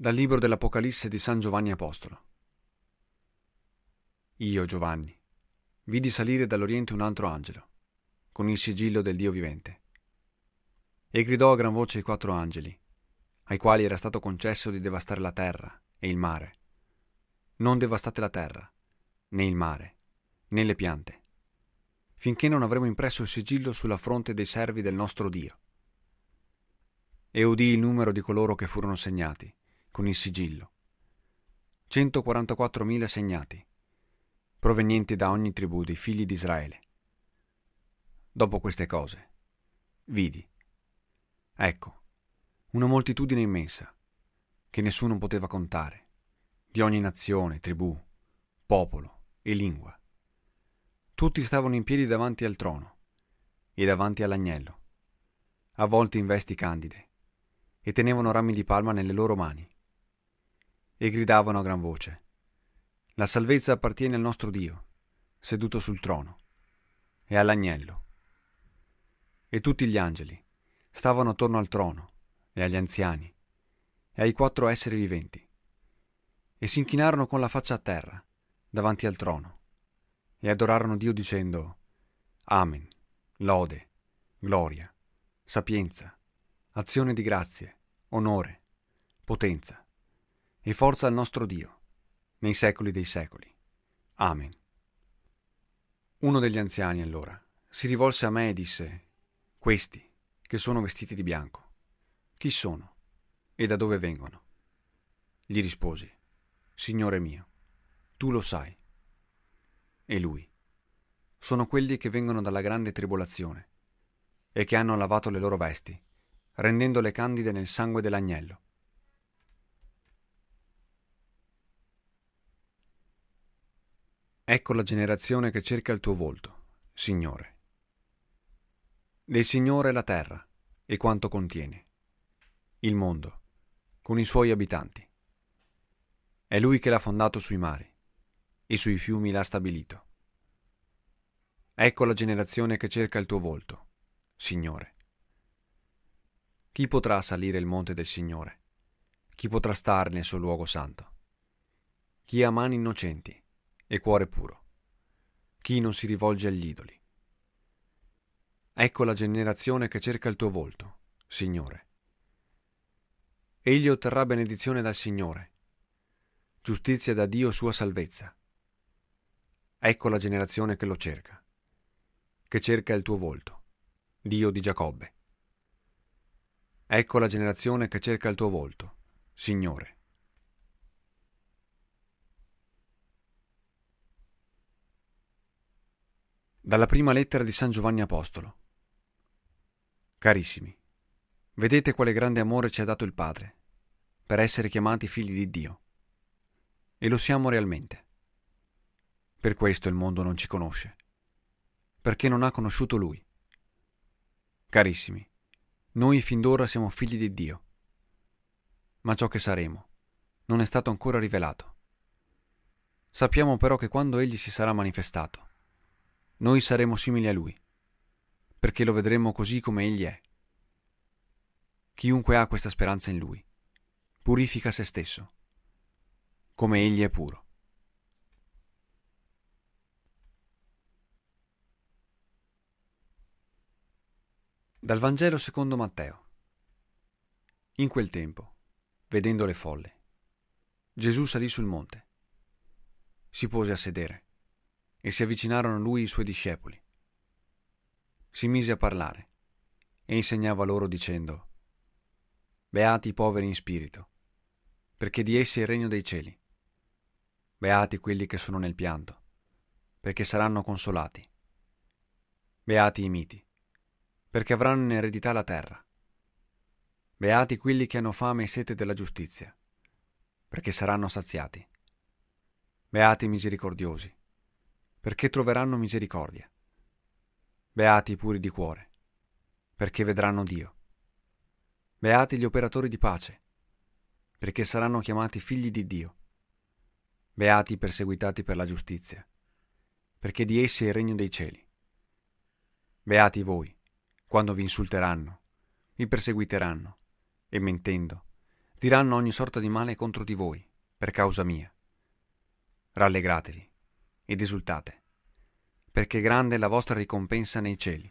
Dal libro dell'Apocalisse di San Giovanni Apostolo. Io, Giovanni, vidi salire dall'Oriente un altro angelo, con il sigillo del Dio vivente. E gridò a gran voce ai quattro angeli, ai quali era stato concesso di devastare la terra e il mare. Non devastate la terra, né il mare, né le piante, finché non avremo impresso il sigillo sulla fronte dei servi del nostro Dio. E udì il numero di coloro che furono segnati con il sigillo. 144.000 segnati, provenienti da ogni tribù dei figli di Israele. Dopo queste cose, vidi, ecco, una moltitudine immensa, che nessuno poteva contare, di ogni nazione, tribù, popolo e lingua. Tutti stavano in piedi davanti al trono e davanti all'agnello, avvolti in vesti candide, e tenevano rami di palma nelle loro mani e gridavano a gran voce. La salvezza appartiene al nostro Dio, seduto sul trono, e all'agnello. E tutti gli angeli stavano attorno al trono, e agli anziani, e ai quattro esseri viventi, e si inchinarono con la faccia a terra, davanti al trono, e adorarono Dio dicendo, Amen, lode, gloria, sapienza, azione di grazie, onore, potenza e forza al nostro Dio, nei secoli dei secoli. Amen. Uno degli anziani allora si rivolse a me e disse, Questi, che sono vestiti di bianco, chi sono e da dove vengono? Gli risposi, Signore mio, tu lo sai. E lui, sono quelli che vengono dalla grande tribolazione e che hanno lavato le loro vesti, rendendole candide nel sangue dell'agnello. Ecco la generazione che cerca il tuo volto, Signore. Del Signore la terra e quanto contiene, il mondo, con i suoi abitanti. È Lui che l'ha fondato sui mari e sui fiumi l'ha stabilito. Ecco la generazione che cerca il tuo volto, Signore. Chi potrà salire il monte del Signore? Chi potrà stare nel suo luogo santo? Chi ha mani innocenti? e cuore puro, chi non si rivolge agli idoli. Ecco la generazione che cerca il tuo volto, Signore. Egli otterrà benedizione dal Signore, giustizia da Dio sua salvezza. Ecco la generazione che lo cerca, che cerca il tuo volto, Dio di Giacobbe. Ecco la generazione che cerca il tuo volto, Signore. Dalla prima lettera di San Giovanni Apostolo. Carissimi, vedete quale grande amore ci ha dato il Padre, per essere chiamati figli di Dio. E lo siamo realmente. Per questo il mondo non ci conosce, perché non ha conosciuto Lui. Carissimi, noi fin d'ora siamo figli di Dio, ma ciò che saremo non è stato ancora rivelato. Sappiamo però che quando Egli si sarà manifestato, noi saremo simili a Lui, perché lo vedremo così come Egli è. Chiunque ha questa speranza in Lui, purifica se stesso, come Egli è puro. Dal Vangelo secondo Matteo. In quel tempo, vedendo le folle, Gesù salì sul monte, si pose a sedere e si avvicinarono a lui i suoi discepoli. Si mise a parlare e insegnava loro dicendo, Beati i poveri in spirito, perché di essi è il regno dei cieli. Beati quelli che sono nel pianto, perché saranno consolati. Beati i miti, perché avranno in eredità la terra. Beati quelli che hanno fame e sete della giustizia, perché saranno saziati. Beati i misericordiosi, perché troveranno misericordia. Beati i puri di cuore, perché vedranno Dio. Beati gli operatori di pace, perché saranno chiamati figli di Dio. Beati i perseguitati per la giustizia, perché di essi è il regno dei cieli. Beati voi, quando vi insulteranno, vi perseguiteranno, e mentendo, diranno ogni sorta di male contro di voi, per causa mia. Rallegratevi ed esultate perché grande è la vostra ricompensa nei cieli.